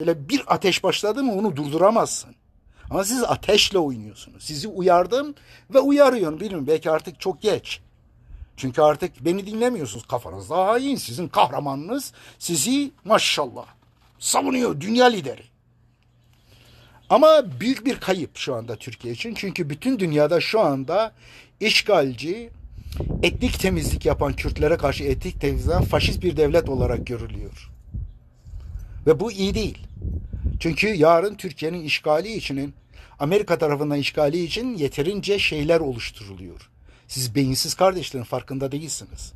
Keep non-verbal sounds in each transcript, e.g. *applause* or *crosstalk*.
Böyle bir ateş başladı mı onu durduramazsın. Ama siz ateşle oynuyorsunuz. Sizi uyardım ve uyarıyorum. Bilmiyorum belki artık çok geç. Çünkü artık beni dinlemiyorsunuz. Kafanız daha iyi. Sizin kahramanınız sizi maşallah savunuyor. Dünya lideri. Ama büyük bir kayıp şu anda Türkiye için. Çünkü bütün dünyada şu anda işgalci, etnik temizlik yapan Kürtlere karşı etnik temizleyen faşist bir devlet olarak görülüyor. Ve bu iyi değil. Çünkü yarın Türkiye'nin işgali içinin, Amerika tarafından işgali için yeterince şeyler oluşturuluyor. Siz beyinsiz kardeşlerin farkında değilsiniz.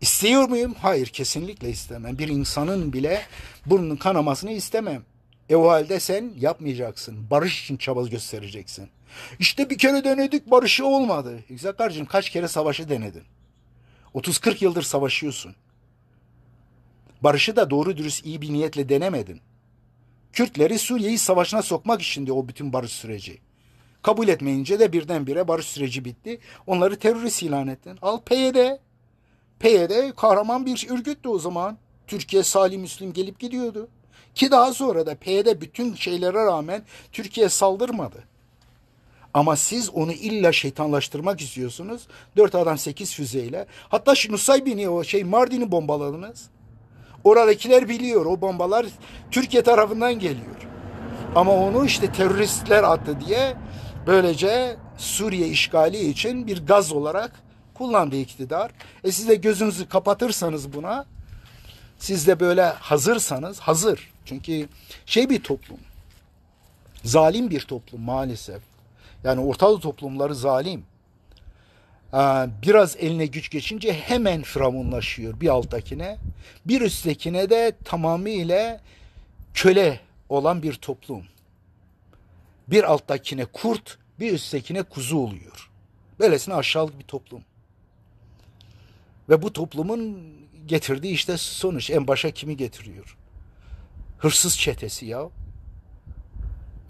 İstiyor muyum? Hayır, kesinlikle istemem. Bir insanın bile burnunun kanamasını istemem. E o halde sen yapmayacaksın. Barış için çaba göstereceksin. İşte bir kere denedik barışı olmadı. Güzel e kardeşim kaç kere savaşı denedin? 30-40 yıldır savaşıyorsun. Barışı da doğru dürüst iyi bir niyetle denemedin. Kürtleri Suriye'yi savaşına sokmak içindi o bütün barış süreci. Kabul etmeyince de birdenbire barış süreci bitti. Onları terörist ilan ettin. Al PYD. PYD kahraman bir örgüttü o zaman. Türkiye Salih Müslim gelip gidiyordu. Ki daha sonra da PYD bütün şeylere rağmen Türkiye saldırmadı. Ama siz onu illa şeytanlaştırmak istiyorsunuz. Dört adam sekiz füzeyle. Hatta Nusaybin'i o şey Mardin'i bombaladınız. Oradakiler biliyor o bombalar Türkiye tarafından geliyor. Ama onu işte teröristler attı diye böylece Suriye işgali için bir gaz olarak kullandı iktidar. E siz de gözünüzü kapatırsanız buna siz de böyle hazırsanız hazır. Çünkü şey bir toplum. Zalim bir toplum maalesef. Yani Ortadoğu toplumları zalim. Ee, biraz eline güç geçince hemen firavunlaşıyor bir alttakine. Bir üsttekine de tamamıyla köle olan bir toplum. Bir alttakine kurt, bir üsttekine kuzu oluyor. Böylesine aşağılık bir toplum. Ve bu toplumun getirdiği işte sonuç. En başa kimi getiriyor? Hırsız çetesi ya.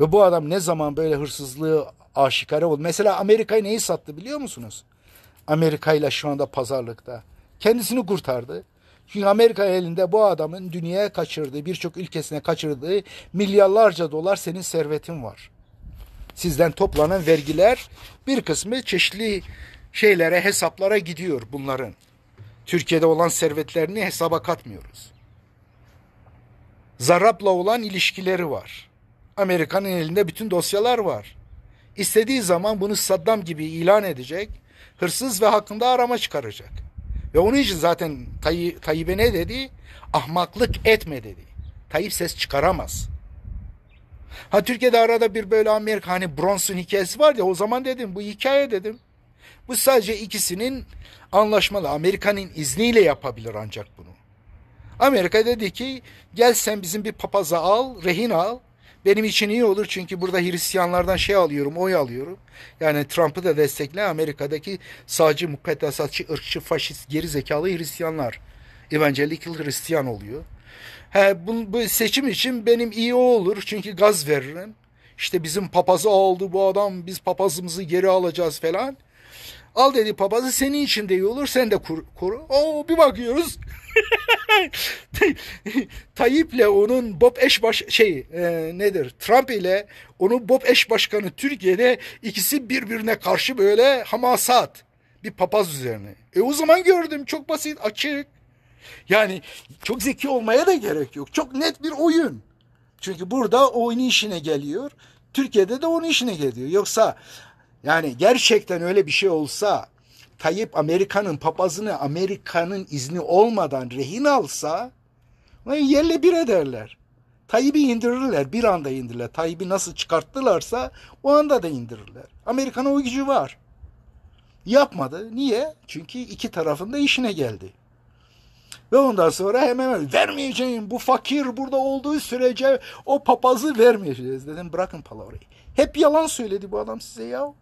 Ve bu adam ne zaman böyle hırsızlığı aşikare oldu. Mesela Amerika'yı neyi sattı biliyor musunuz? Amerika ile şu anda pazarlıkta. Kendisini kurtardı. Çünkü Amerika elinde bu adamın dünyaya kaçırdığı, birçok ülkesine kaçırdığı milyarlarca dolar senin servetin var. Sizden toplanan vergiler bir kısmı çeşitli şeylere, hesaplara gidiyor bunların. Türkiye'de olan servetlerini hesaba katmıyoruz. Zarap'la olan ilişkileri var. Amerika'nın elinde bütün dosyalar var. İstediği zaman bunu Saddam gibi ilan edecek hırsız ve hakkında arama çıkaracak. Ve onun için zaten Tay Tayyip'e ne dedi? Ahmaklık etme dedi. Tayyip ses çıkaramaz. Ha Türkiye'de arada bir böyle Amerika hani Bronson hikayesi var ya o zaman dedim bu hikaye dedim. Bu sadece ikisinin anlaşmalı. Amerika'nın izniyle yapabilir ancak bunu. Amerika dedi ki gel sen bizim bir papaza al, rehin al. Benim için iyi olur çünkü burada Hristiyanlardan şey alıyorum, oy alıyorum. Yani Trump'ı da destekle Amerika'daki sağcı, mukaddesatçı, ırkçı, faşist, geri zekalı Hristiyanlar. Evangelical Hristiyan oluyor. He, bu, bu seçim için benim iyi olur çünkü gaz veririm. İşte bizim papazı aldı bu adam biz papazımızı geri alacağız falan. Al dedi papazı senin için de iyi olur sen de kur, koru. Oo bir bakıyoruz *laughs* ile onun Bob eş baş şey e, nedir? Trump ile onun Bob eş başkanı Türkiye'de ikisi birbirine karşı böyle hamasat bir papaz üzerine. E o zaman gördüm çok basit açık. Yani çok zeki olmaya da gerek yok. Çok net bir oyun. Çünkü burada oyun işine geliyor. Türkiye'de de onun işine geliyor. Yoksa yani gerçekten öyle bir şey olsa Tayyip Amerika'nın papazını Amerika'nın izni olmadan rehin alsa yerle bir ederler. Tayyip'i indirirler. Bir anda indirirler. Tayyip'i nasıl çıkarttılarsa o anda da indirirler. Amerika'nın o gücü var. Yapmadı. Niye? Çünkü iki tarafın da işine geldi. Ve ondan sonra hemen vermeyeceğim bu fakir burada olduğu sürece o papazı vermeyeceğiz dedim. Bırakın palavrayı. Hep yalan söyledi bu adam size ya.